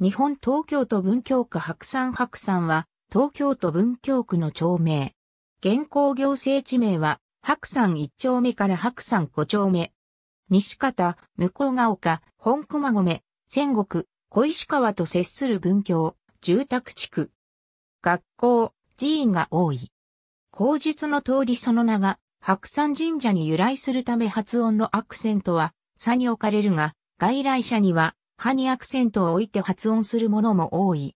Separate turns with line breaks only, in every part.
日本東京都文京区白山白山は、東京都文京区の町名。現行行政地名は、白山一丁目から白山五丁目。西方、向ヶ丘、本駒込、仙国、小石川と接する文京、住宅地区。学校、寺院が多い。口述の通りその名が、白山神社に由来するため発音のアクセントは、差に置かれるが、外来者には、歯にアクセントを置いて発音するものも多い。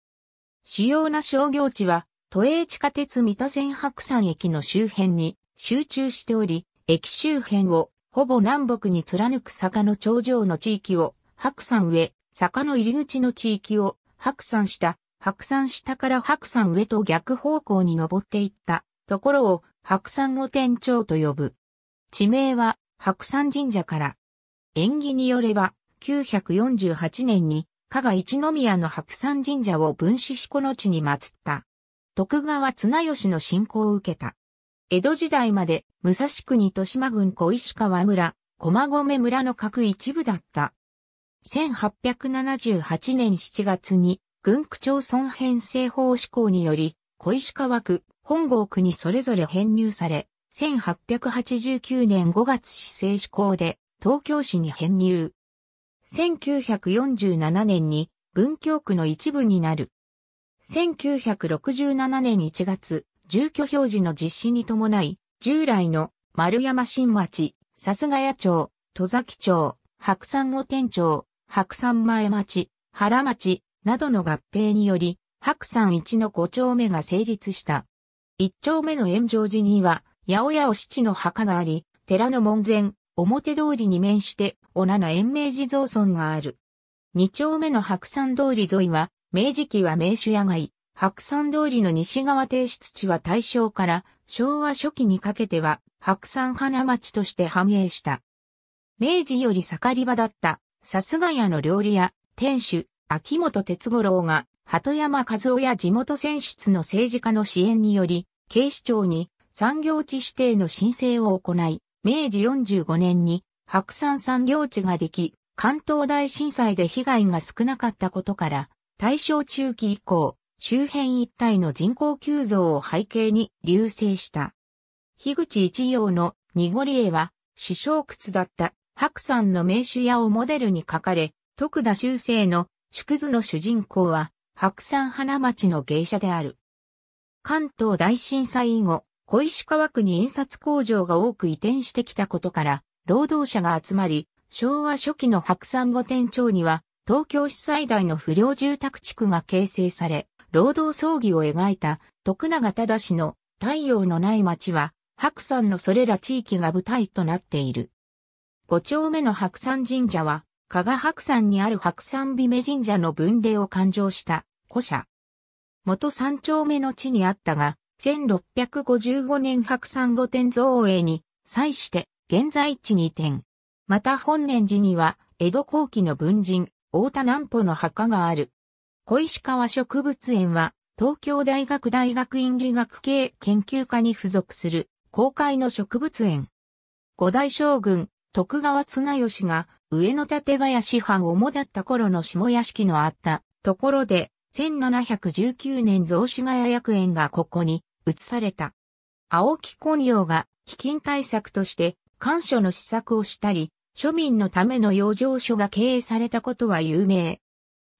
主要な商業地は、都営地下鉄三田線白山駅の周辺に集中しており、駅周辺をほぼ南北に貫く坂の頂上の地域を白山上、坂の入り口の地域を白山下、白山下から白山上と逆方向に登っていったところを白山御天頂と呼ぶ。地名は白山神社から。縁起によれば、1948年に、加賀一宮の白山神社を分子四の地に祀った。徳川綱吉の信仰を受けた。江戸時代まで武蔵国豊島郡小石川村、駒込村の各一部だった。1878年7月に、郡区町村編成法施行により、小石川区、本郷区にそれぞれ編入され、1889年5月市政施行で東京市に編入。1947年に文京区の一部になる。1967年1月、住居表示の実施に伴い、従来の丸山新町、さすが屋町、戸崎町、白山御店町、白山前町、原町などの合併により、白山一の5丁目が成立した。1丁目の炎上寺には、八百屋お七の墓があり、寺の門前、表通りに面して、おなな延命地蔵村がある。二丁目の白山通り沿いは、明治期は名手野外、白山通りの西側提出地は大正から昭和初期にかけては白山花町として繁栄した。明治より盛り場だったさすが屋の料理屋、店主、秋元哲五郎が、鳩山和夫や地元選出の政治家の支援により、警視庁に産業地指定の申請を行い、明治45年に白山産業地ができ、関東大震災で被害が少なかったことから、大正中期以降、周辺一帯の人口急増を背景に流星した。樋口一葉の濁り絵は、師匠屈だった白山の名手屋をモデルに書かれ、徳田修正の祝図の主人公は、白山花町の芸者である。関東大震災以後、小石川区に印刷工場が多く移転してきたことから、労働者が集まり、昭和初期の白山御殿町には、東京市最大の不良住宅地区が形成され、労働葬儀を描いた徳永忠の太陽のない町は、白山のそれら地域が舞台となっている。五丁目の白山神社は、加賀白山にある白山美女神社の分霊を勘定した古社。元三丁目の地にあったが、1655年白山御殿造営に、際して、現在地に移転。また本年寺には、江戸後期の文人、太田南保の墓がある。小石川植物園は、東京大学大学院理学系研究科に付属する、公開の植物園。五代将軍、徳川綱吉が、上野立林藩主だった頃の下屋敷のあった、ところで、1719年雑司ヶ谷薬園がここに移された。青木昆陽が基金対策として、官所の施策をしたり、庶民のための養生所が経営されたことは有名。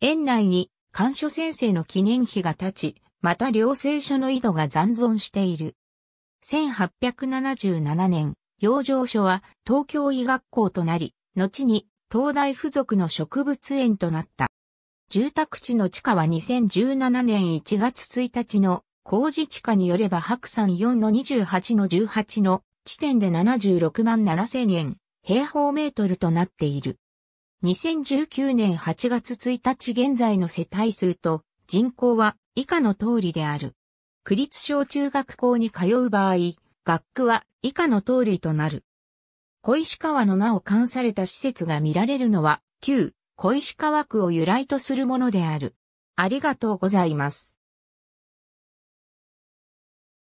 園内に官所先生の記念碑が立ち、また両生所の井戸が残存している。1877年、養生所は東京医学校となり、後に東大附属の植物園となった。住宅地の地下は2017年1月1日の工事地下によれば白山4の28の18の地点で76万7千円平方メートルとなっている。2019年8月1日現在の世帯数と人口は以下の通りである。区立小中学校に通う場合、学区は以下の通りとなる。小石川の名を冠された施設が見られるのは旧小石川区を由来とするものである。ありがとうございます。